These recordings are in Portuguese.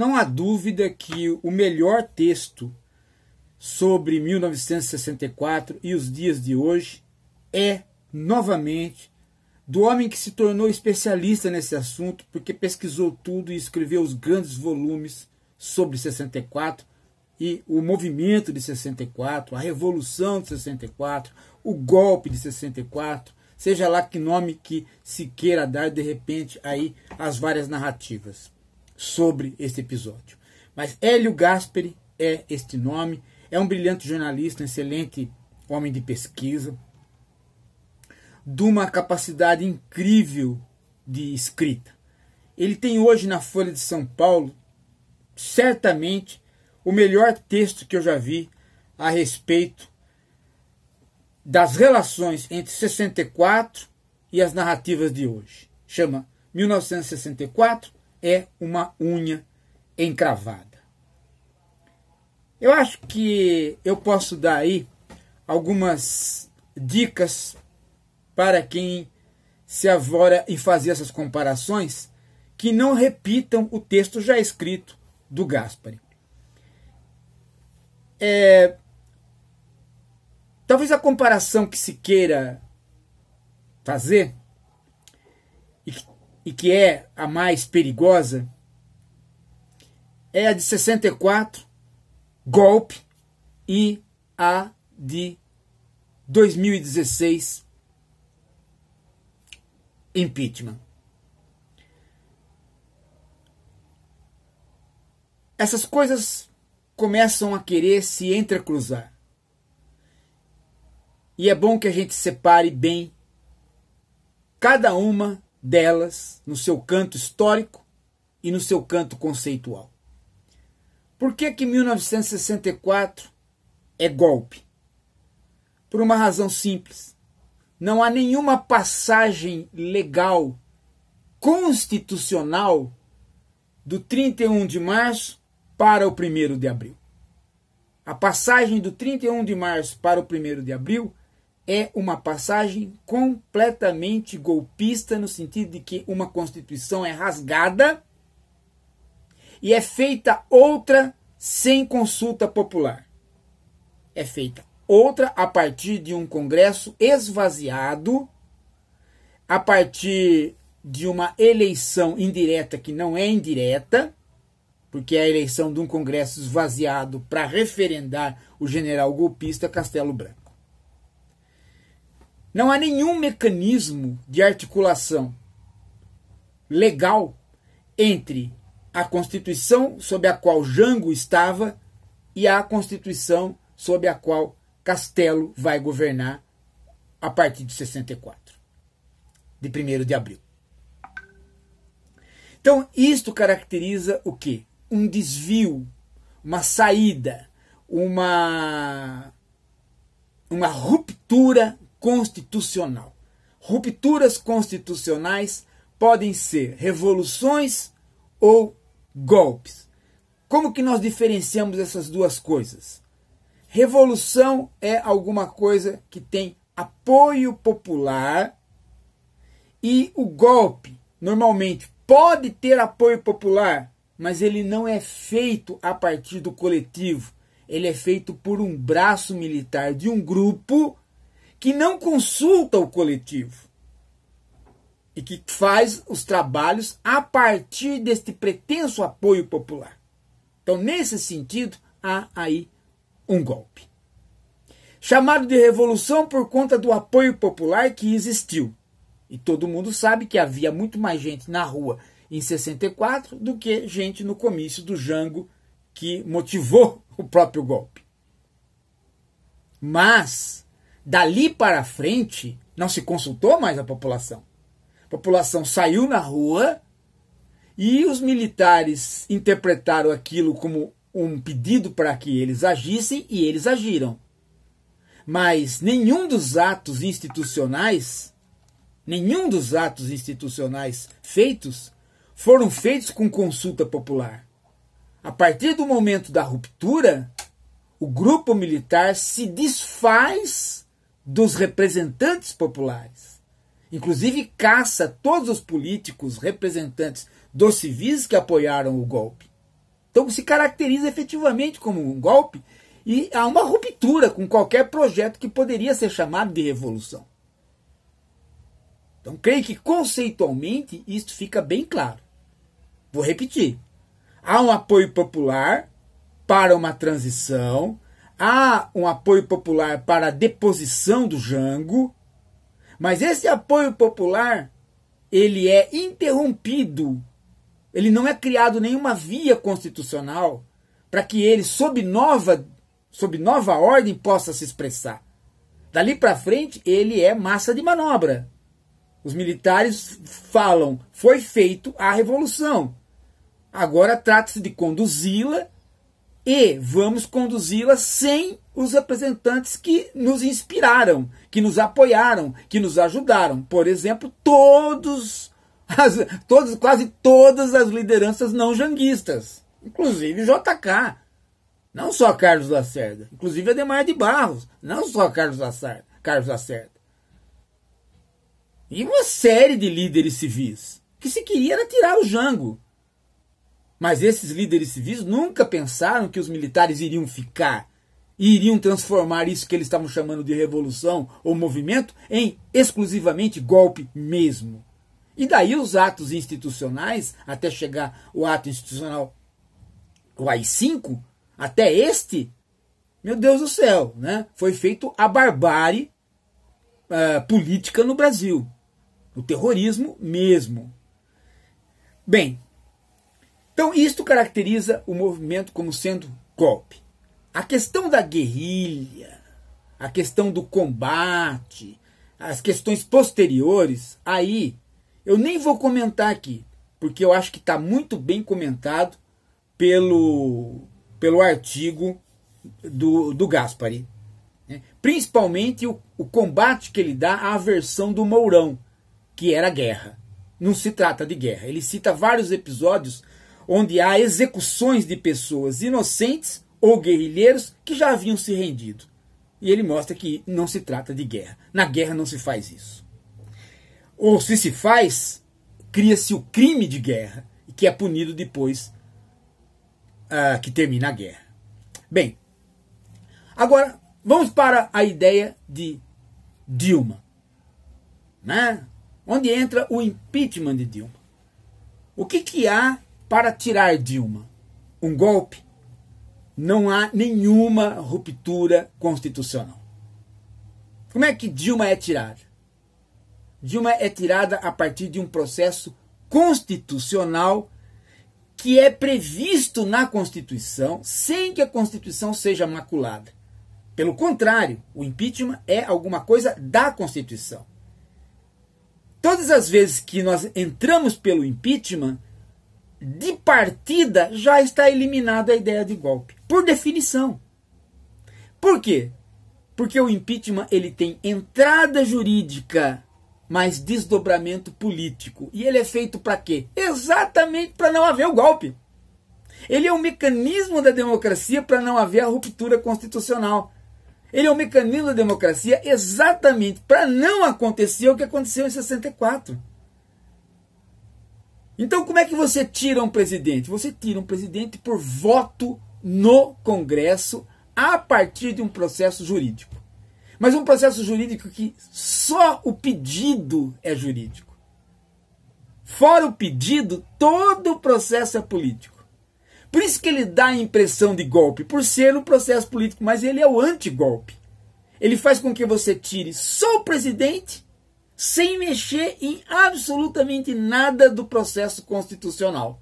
Não há dúvida que o melhor texto sobre 1964 e os dias de hoje é, novamente, do homem que se tornou especialista nesse assunto, porque pesquisou tudo e escreveu os grandes volumes sobre 64 e o movimento de 64, a revolução de 64, o golpe de 64, seja lá que nome que se queira dar de repente aí as várias narrativas sobre este episódio. Mas Hélio Gasperi é este nome, é um brilhante jornalista, um excelente homem de pesquisa, de uma capacidade incrível de escrita. Ele tem hoje na Folha de São Paulo, certamente, o melhor texto que eu já vi a respeito das relações entre 64 e as narrativas de hoje. Chama 1964 é uma unha encravada. Eu acho que eu posso dar aí algumas dicas para quem se avora em fazer essas comparações que não repitam o texto já escrito do Gaspari. É, talvez a comparação que se queira fazer e que é a mais perigosa é a de 64, golpe, e a de 2016, impeachment. Essas coisas começam a querer se entrecruzar. E é bom que a gente separe bem cada uma delas no seu canto histórico e no seu canto conceitual. Por que que 1964 é golpe? Por uma razão simples. Não há nenhuma passagem legal constitucional do 31 de março para o 1 de abril. A passagem do 31 de março para o 1 de abril é uma passagem completamente golpista, no sentido de que uma Constituição é rasgada e é feita outra sem consulta popular. É feita outra a partir de um Congresso esvaziado, a partir de uma eleição indireta que não é indireta, porque é a eleição de um Congresso esvaziado para referendar o general golpista Castelo Branco. Não há nenhum mecanismo de articulação legal entre a Constituição sob a qual Jango estava e a Constituição sob a qual Castelo vai governar a partir de 64, de 1 de abril. Então, isto caracteriza o quê? Um desvio, uma saída, uma, uma ruptura constitucional. Rupturas constitucionais podem ser revoluções ou golpes. Como que nós diferenciamos essas duas coisas? Revolução é alguma coisa que tem apoio popular e o golpe normalmente pode ter apoio popular, mas ele não é feito a partir do coletivo. Ele é feito por um braço militar de um grupo que não consulta o coletivo e que faz os trabalhos a partir deste pretenso apoio popular. Então, nesse sentido, há aí um golpe. Chamado de revolução por conta do apoio popular que existiu. E todo mundo sabe que havia muito mais gente na rua em 64 do que gente no comício do Jango que motivou o próprio golpe. Mas Dali para frente, não se consultou mais a população. A população saiu na rua e os militares interpretaram aquilo como um pedido para que eles agissem e eles agiram. Mas nenhum dos atos institucionais, nenhum dos atos institucionais feitos foram feitos com consulta popular. A partir do momento da ruptura, o grupo militar se desfaz dos representantes populares. Inclusive, caça todos os políticos representantes dos civis que apoiaram o golpe. Então, se caracteriza efetivamente como um golpe e há uma ruptura com qualquer projeto que poderia ser chamado de revolução. Então, creio que conceitualmente isto fica bem claro. Vou repetir: há um apoio popular para uma transição há um apoio popular para a deposição do Jango, mas esse apoio popular ele é interrompido. Ele não é criado nenhuma via constitucional para que ele, sob nova, sob nova ordem, possa se expressar. Dali para frente, ele é massa de manobra. Os militares falam: foi feito a revolução. Agora trata-se de conduzi-la e vamos conduzi-la sem os representantes que nos inspiraram, que nos apoiaram, que nos ajudaram. Por exemplo, todos, as, todos quase todas as lideranças não janguistas, inclusive JK, não só Carlos Lacerda, inclusive Ademar de Barros, não só Carlos Lacerda, Carlos Lacerda. E uma série de líderes civis que se queria era tirar o Jango mas esses líderes civis nunca pensaram que os militares iriam ficar e iriam transformar isso que eles estavam chamando de revolução ou movimento em exclusivamente golpe mesmo. E daí os atos institucionais, até chegar o ato institucional, o AI-5, até este, meu Deus do céu, né? foi feito a barbárie uh, política no Brasil. O terrorismo mesmo. Bem, então, isto caracteriza o movimento como sendo golpe. A questão da guerrilha, a questão do combate, as questões posteriores, aí eu nem vou comentar aqui, porque eu acho que está muito bem comentado pelo, pelo artigo do, do Gaspari. Né? Principalmente o, o combate que ele dá à versão do Mourão, que era guerra. Não se trata de guerra. Ele cita vários episódios onde há execuções de pessoas inocentes ou guerrilheiros que já haviam se rendido. E ele mostra que não se trata de guerra. Na guerra não se faz isso. Ou se se faz, cria-se o crime de guerra, que é punido depois uh, que termina a guerra. Bem, agora vamos para a ideia de Dilma. Né? Onde entra o impeachment de Dilma. O que, que há para tirar Dilma um golpe, não há nenhuma ruptura constitucional. Como é que Dilma é tirada? Dilma é tirada a partir de um processo constitucional que é previsto na Constituição, sem que a Constituição seja maculada. Pelo contrário, o impeachment é alguma coisa da Constituição. Todas as vezes que nós entramos pelo impeachment, de partida já está eliminada a ideia de golpe, por definição. Por quê? Porque o impeachment ele tem entrada jurídica, mas desdobramento político. E ele é feito para quê? Exatamente para não haver o golpe. Ele é um mecanismo da democracia para não haver a ruptura constitucional. Ele é um mecanismo da democracia exatamente para não acontecer o que aconteceu em 64. Então, como é que você tira um presidente? Você tira um presidente por voto no Congresso a partir de um processo jurídico. Mas um processo jurídico que só o pedido é jurídico. Fora o pedido, todo o processo é político. Por isso que ele dá a impressão de golpe, por ser um processo político, mas ele é o antigolpe. Ele faz com que você tire só o presidente sem mexer em absolutamente nada do processo constitucional.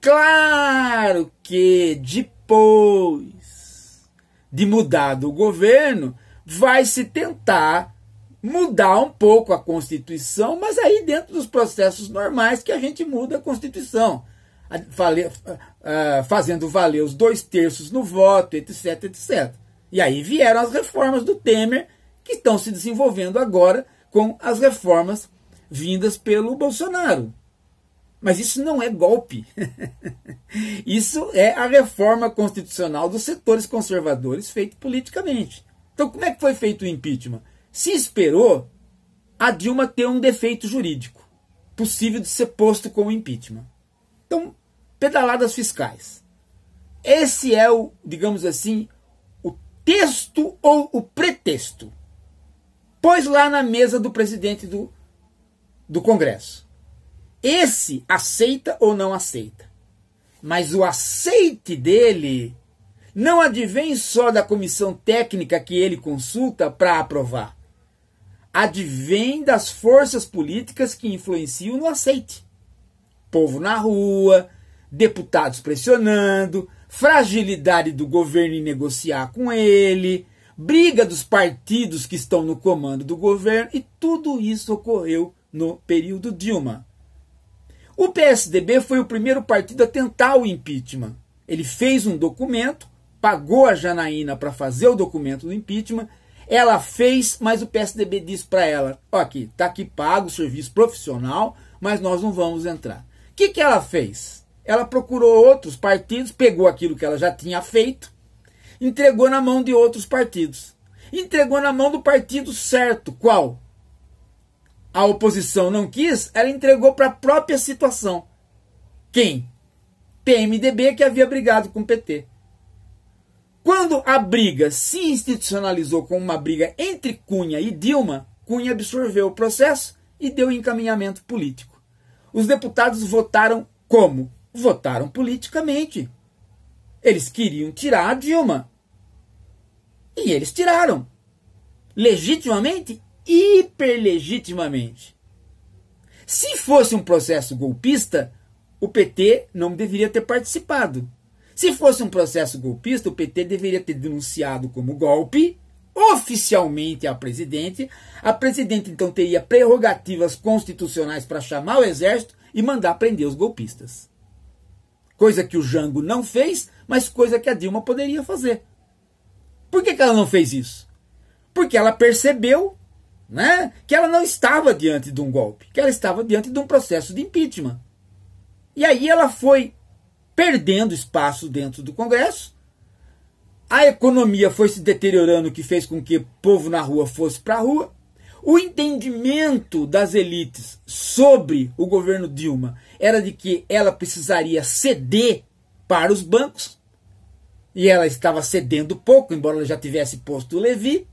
Claro que depois de mudado o governo, vai se tentar mudar um pouco a Constituição, mas aí dentro dos processos normais que a gente muda a Constituição, fazendo valer os dois terços no voto, etc, etc. E aí vieram as reformas do Temer que estão se desenvolvendo agora com as reformas vindas pelo Bolsonaro. Mas isso não é golpe. isso é a reforma constitucional dos setores conservadores feita politicamente. Então, como é que foi feito o impeachment? Se esperou a Dilma ter um defeito jurídico possível de ser posto com o impeachment. Então, pedaladas fiscais. Esse é o, digamos assim, o texto ou o pretexto pôs lá na mesa do presidente do, do Congresso. Esse aceita ou não aceita. Mas o aceite dele não advém só da comissão técnica que ele consulta para aprovar. Advém das forças políticas que influenciam no aceite. Povo na rua, deputados pressionando, fragilidade do governo em negociar com ele, briga dos partidos que estão no comando do governo, e tudo isso ocorreu no período Dilma. O PSDB foi o primeiro partido a tentar o impeachment. Ele fez um documento, pagou a Janaína para fazer o documento do impeachment. Ela fez, mas o PSDB disse para ela: ó, aqui, tá aqui pago o serviço profissional, mas nós não vamos entrar. O que, que ela fez? Ela procurou outros partidos, pegou aquilo que ela já tinha feito entregou na mão de outros partidos. Entregou na mão do partido certo, qual? A oposição não quis, ela entregou para a própria situação. Quem? PMDB que havia brigado com o PT. Quando a briga se institucionalizou como uma briga entre Cunha e Dilma, Cunha absorveu o processo e deu encaminhamento político. Os deputados votaram como? Votaram politicamente. Eles queriam tirar a Dilma. E eles tiraram. Legitimamente, hiperlegitimamente. Se fosse um processo golpista, o PT não deveria ter participado. Se fosse um processo golpista, o PT deveria ter denunciado como golpe oficialmente a presidente. A presidente então teria prerrogativas constitucionais para chamar o exército e mandar prender os golpistas. Coisa que o Jango não fez, mas coisa que a Dilma poderia fazer. Por que, que ela não fez isso? Porque ela percebeu né, que ela não estava diante de um golpe, que ela estava diante de um processo de impeachment. E aí ela foi perdendo espaço dentro do Congresso, a economia foi se deteriorando, o que fez com que o povo na rua fosse para a rua, o entendimento das elites sobre o governo Dilma era de que ela precisaria ceder para os bancos, e ela estava cedendo pouco, embora ela já tivesse posto o Levi,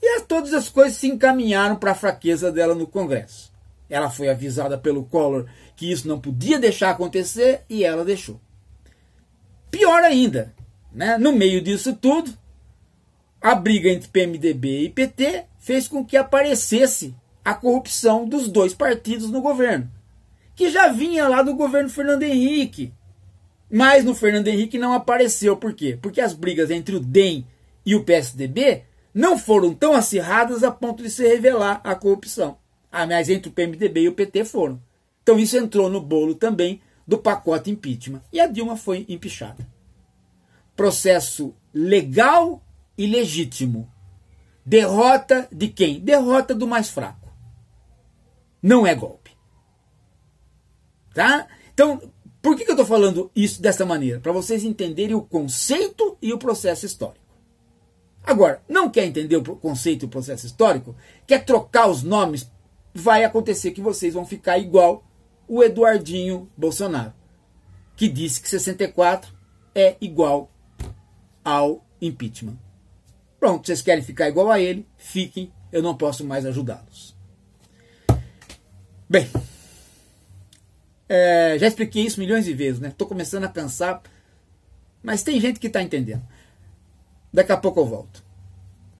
e todas as coisas se encaminharam para a fraqueza dela no Congresso. Ela foi avisada pelo Collor que isso não podia deixar acontecer e ela deixou. Pior ainda, né? no meio disso tudo, a briga entre PMDB e PT fez com que aparecesse a corrupção dos dois partidos no governo, que já vinha lá do governo Fernando Henrique. Mas no Fernando Henrique não apareceu, por quê? Porque as brigas entre o DEM e o PSDB não foram tão acirradas a ponto de se revelar a corrupção. Ah, mas entre o PMDB e o PT foram. Então isso entrou no bolo também do pacote impeachment. E a Dilma foi empichada. Processo legal ilegítimo. Derrota de quem? Derrota do mais fraco. Não é golpe. Tá? Então, por que, que eu estou falando isso dessa maneira? Para vocês entenderem o conceito e o processo histórico. Agora, não quer entender o conceito e o processo histórico? Quer trocar os nomes? Vai acontecer que vocês vão ficar igual o Eduardinho Bolsonaro, que disse que 64 é igual ao impeachment. Pronto, vocês querem ficar igual a ele? Fiquem, eu não posso mais ajudá-los. Bem, é, já expliquei isso milhões de vezes, né? Estou começando a cansar, mas tem gente que está entendendo. Daqui a pouco eu volto.